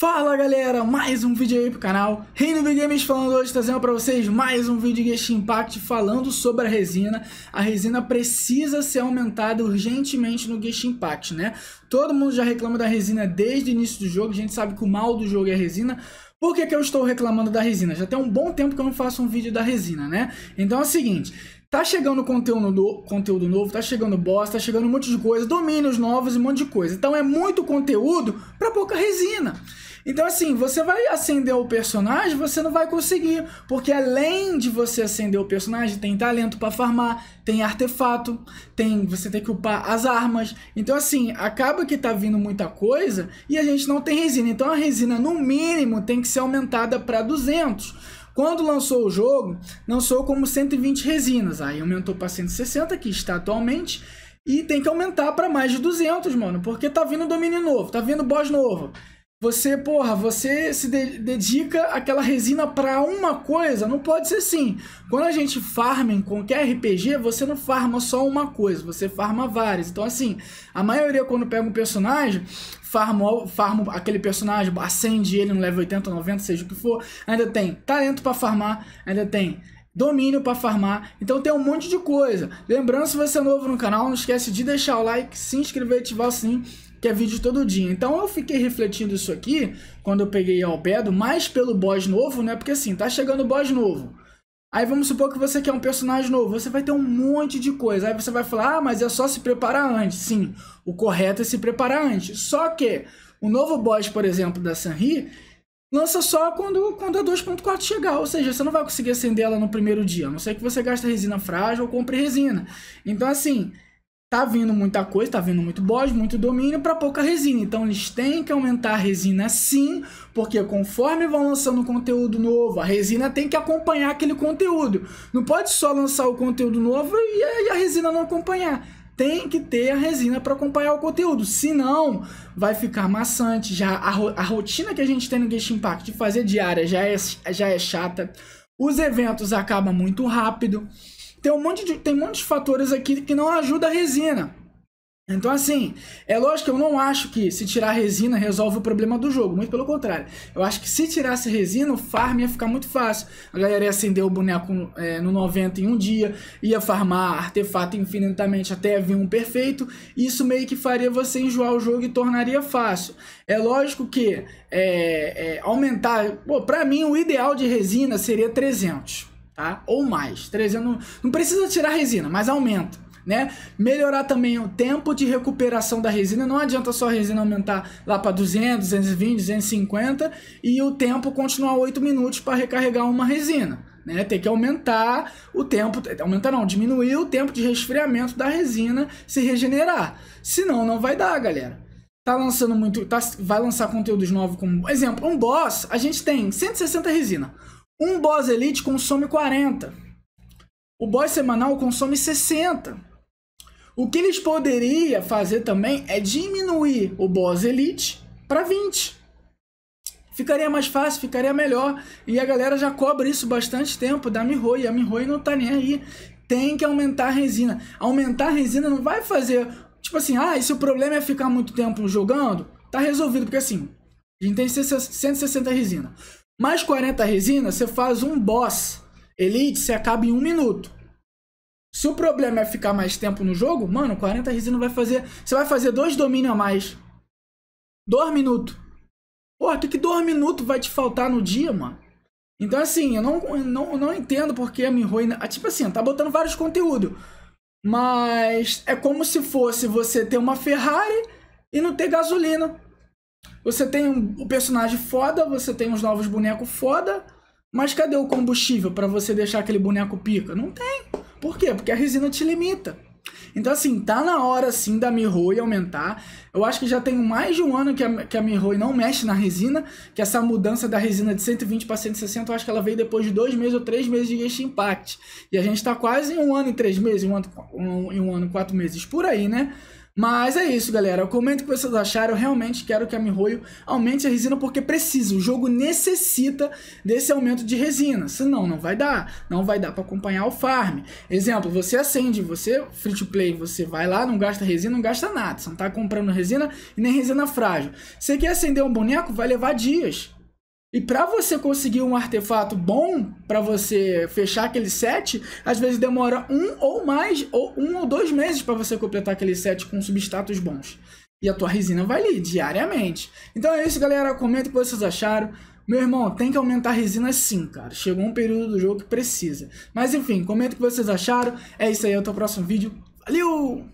Fala galera, mais um vídeo aí pro canal Reino Big Games falando hoje, trazendo para vocês mais um vídeo de Genshin Impact falando sobre a resina A resina precisa ser aumentada urgentemente no Genshin Impact, né? Todo mundo já reclama da resina desde o início do jogo, a gente sabe que o mal do jogo é a resina por que, que eu estou reclamando da resina? Já tem um bom tempo que eu não faço um vídeo da resina, né? Então é o seguinte, Tá chegando conteúdo, do, conteúdo novo, tá chegando boss, tá chegando um monte de coisa, domínios novos, um monte de coisa. Então é muito conteúdo para pouca resina. Então, assim, você vai acender o personagem, você não vai conseguir. Porque além de você acender o personagem, tem talento para farmar, tem artefato, tem você tem que upar as armas. Então, assim, acaba que tá vindo muita coisa e a gente não tem resina. Então, a resina, no mínimo, tem que ser aumentada para 200. Quando lançou o jogo, lançou como 120 resinas. Aí aumentou para 160, que está atualmente. E tem que aumentar para mais de 200, mano. Porque tá vindo domínio novo, tá vindo boss novo. Você, porra, você se de dedica aquela resina para uma coisa, não pode ser assim. Quando a gente farma em qualquer RPG, você não farma só uma coisa, você farma várias. Então, assim, a maioria quando pega um personagem, farma, farma aquele personagem, acende ele no level 80, 90, seja o que for, ainda tem talento para farmar, ainda tem domínio para farmar. Então tem um monte de coisa. Lembrando, se você é novo no canal, não esquece de deixar o like, se inscrever e ativar o sininho que é vídeo todo dia. Então eu fiquei refletindo isso aqui quando eu peguei ao pedo, mais pelo boss novo, né? Porque assim, tá chegando boss novo. Aí vamos supor que você quer um personagem novo, você vai ter um monte de coisa. Aí você vai falar, ah, mas é só se preparar antes. Sim, o correto é se preparar antes. Só que o novo boss, por exemplo, da Sanri, lança só quando, quando a 2.4 chegar. Ou seja, você não vai conseguir acender ela no primeiro dia, a não ser que você gaste resina frágil ou compre resina. Então, assim, tá vindo muita coisa, tá vindo muito boss, muito domínio para pouca resina. Então eles têm que aumentar a resina sim, porque conforme vão lançando conteúdo novo, a resina tem que acompanhar aquele conteúdo. Não pode só lançar o conteúdo novo e a resina não acompanhar tem que ter a resina para acompanhar o conteúdo, senão vai ficar maçante. Já a, ro a, rotina que a gente tem no Genshin Impact de fazer diária já é, já é chata. Os eventos acabam muito rápido tem um monte de, tem um monte de fatores aqui que não ajuda a resina. Então, assim, é lógico que eu não acho que se tirar resina resolve o problema do jogo, muito pelo contrário. Eu acho que se tirasse resina, o farm ia ficar muito fácil. A galera ia acender o boneco é, no 90 em um dia, ia farmar artefato infinitamente até vir um perfeito, e isso meio que faria você enjoar o jogo e tornaria fácil. É lógico que é, é, aumentar. Pô, pra mim, o ideal de resina seria 300 tá? Ou mais. 3 não, não precisa tirar resina, mas aumenta. Né? Melhorar também o tempo de recuperação da resina, não adianta só a resina aumentar lá para 200, 220, 250 e o tempo continuar 8 minutos para recarregar uma resina. Né? Tem que aumentar o tempo, aumentar não, diminuir o tempo de resfriamento da resina se regenerar. Senão não vai dar, galera tá lançando muito, tá, vai lançar conteúdos novos como, exemplo, um boss, a gente tem 160 resina. Um boss elite consome 40. O boss semanal consome 60. O que eles poderiam fazer também é diminuir o boss elite para 20. Ficaria mais fácil, ficaria melhor. E a galera já cobra isso bastante tempo da Mihoy. A Mihoy não tá nem aí. Tem que aumentar a resina. Aumentar a resina não vai fazer. Tipo assim, ah, e se o problema é ficar muito tempo jogando? Tá resolvido, porque assim, a gente tem 160 resina. Mais 40 resina, você faz um boss elite, você acaba em um minuto. Se o problema é ficar mais tempo no jogo, mano, 40 resina vai fazer. Você vai fazer dois domínios a mais. Dois minutos. Porra, o que, que dois minutos vai te faltar no dia, mano? Então, assim, eu não, não, não entendo porque a Mihoy. Ah, tipo assim, tá botando vários conteúdos. Mas é como se fosse você ter uma Ferrari e não ter gasolina. Você tem um personagem foda, você tem os novos bonecos foda, mas cadê o combustível para você deixar aquele boneco pica? Não tem. Por quê? Porque a resina te limita. Então, assim, tá na hora sim da Mihoy aumentar. Eu acho que já tem mais de um ano que a, que a Mihoy não mexe na resina, que essa mudança da resina de 120 para 160, eu acho que ela veio depois de dois meses ou três meses de Genshin impacto. E a gente tá quase em um ano e três meses, um ano, um, um ano e quatro meses, por aí, né? Mas é isso, galera. Comenta o que vocês acharam. Eu realmente quero que a Mihoyo aumente a resina porque precisa. O jogo necessita desse aumento de resina. Senão, não vai dar. Não vai dar para acompanhar o farm. Exemplo, você acende, você free to play, você vai lá, não gasta resina, não gasta nada. Você não tá comprando resina e nem resina frágil. Você quer acender um boneco, vai levar dias e para você conseguir um artefato bom para você fechar aquele set, às vezes demora um ou mais, ou um ou dois meses para você completar aquele set com substratos bons. E a tua resina vai ali diariamente. Então é isso, galera. Comenta o que vocês acharam. Meu irmão, tem que aumentar a resina sim, cara. Chegou um período do jogo que precisa. Mas enfim, comenta o que vocês acharam. É isso aí, até o próximo vídeo. Valeu!